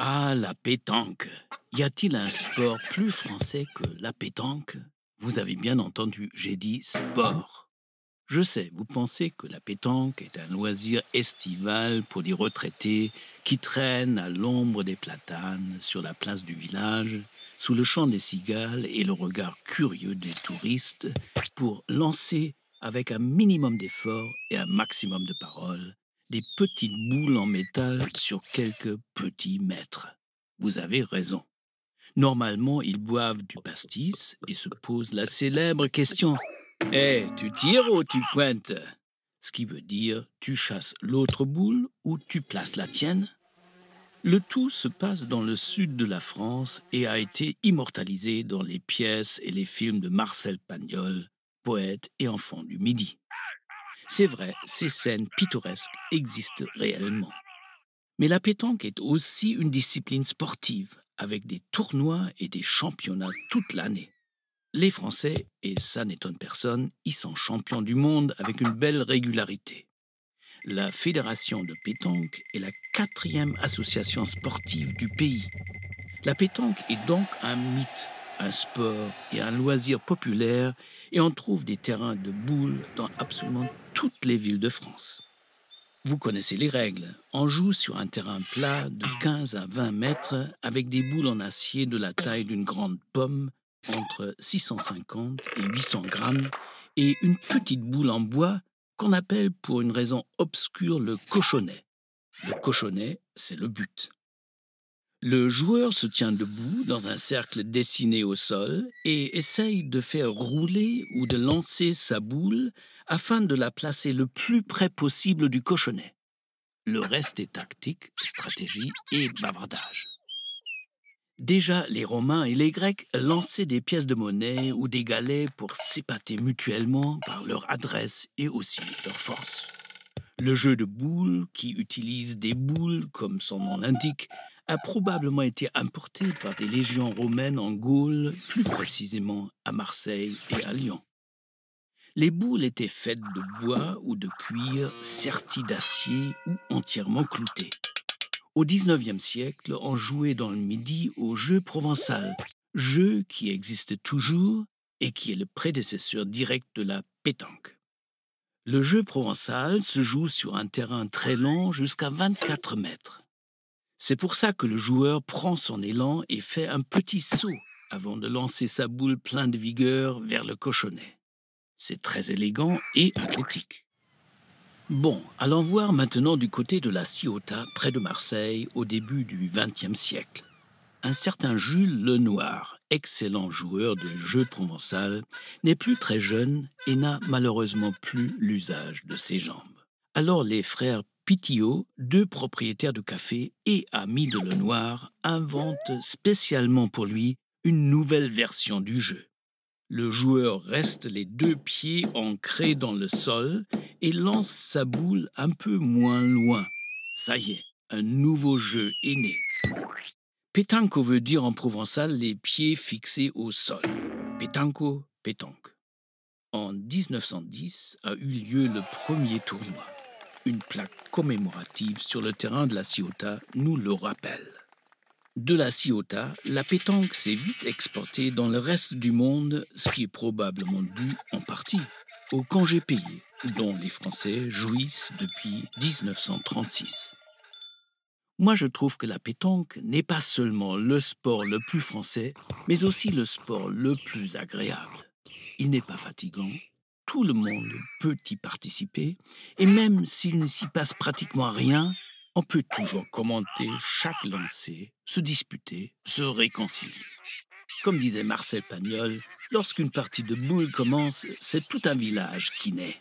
Ah, la pétanque Y a-t-il un sport plus français que la pétanque Vous avez bien entendu, j'ai dit sport. Je sais, vous pensez que la pétanque est un loisir estival pour les retraités qui traînent à l'ombre des platanes sur la place du village, sous le chant des cigales et le regard curieux des touristes pour lancer avec un minimum d'efforts et un maximum de paroles des petites boules en métal sur quelques petits mètres. Vous avez raison. Normalement, ils boivent du pastis et se posent la célèbre question Hé, eh, tu tires ou tu pointes Ce qui veut dire tu chasses l'autre boule ou tu places la tienne Le tout se passe dans le sud de la France et a été immortalisé dans les pièces et les films de Marcel Pagnol, poète et enfant du Midi. C'est vrai, ces scènes pittoresques existent réellement. Mais la pétanque est aussi une discipline sportive, avec des tournois et des championnats toute l'année. Les Français, et ça n'étonne personne, y sont champions du monde avec une belle régularité. La Fédération de pétanque est la quatrième association sportive du pays. La pétanque est donc un mythe, un sport et un loisir populaire, et on trouve des terrains de boules dans absolument toutes les villes de France. Vous connaissez les règles. On joue sur un terrain plat de 15 à 20 mètres avec des boules en acier de la taille d'une grande pomme, entre 650 et 800 grammes, et une petite boule en bois qu'on appelle pour une raison obscure le cochonnet. Le cochonnet, c'est le but. Le joueur se tient debout dans un cercle dessiné au sol et essaye de faire rouler ou de lancer sa boule afin de la placer le plus près possible du cochonnet. Le reste est tactique, stratégie et bavardage. Déjà, les Romains et les Grecs lançaient des pièces de monnaie ou des galets pour s'épater mutuellement par leur adresse et aussi leur force. Le jeu de boules, qui utilise des boules comme son nom l'indique, a probablement été importé par des légions romaines en Gaule, plus précisément à Marseille et à Lyon. Les boules étaient faites de bois ou de cuir, serti d'acier ou entièrement cloutées. Au XIXe siècle, on jouait dans le Midi au jeu provençal, jeu qui existe toujours et qui est le prédécesseur direct de la pétanque. Le jeu provençal se joue sur un terrain très long jusqu'à 24 mètres. C'est pour ça que le joueur prend son élan et fait un petit saut avant de lancer sa boule pleine de vigueur vers le cochonnet. C'est très élégant et athlétique. Bon, allons voir maintenant du côté de la Ciotat, près de Marseille, au début du XXe siècle. Un certain Jules Lenoir, excellent joueur de jeu provençal, n'est plus très jeune et n'a malheureusement plus l'usage de ses jambes. Alors les frères Pitio, deux propriétaires de café et amis de Lenoir, inventent spécialement pour lui une nouvelle version du jeu. Le joueur reste les deux pieds ancrés dans le sol et lance sa boule un peu moins loin. Ça y est, un nouveau jeu est né. Pétanque veut dire en provençal les pieds fixés au sol. Pétanque, pétanque. En 1910 a eu lieu le premier tournoi une plaque commémorative sur le terrain de la Ciotat nous le rappelle. De la Ciotat, la pétanque s'est vite exportée dans le reste du monde, ce qui est probablement dû en partie au congé payé dont les Français jouissent depuis 1936. Moi, je trouve que la pétanque n'est pas seulement le sport le plus français, mais aussi le sport le plus agréable. Il n'est pas fatigant, tout le monde peut y participer, et même s'il ne s'y passe pratiquement rien, on peut toujours commenter chaque lancée, se disputer, se réconcilier. Comme disait Marcel Pagnol, lorsqu'une partie de boules commence, c'est tout un village qui naît.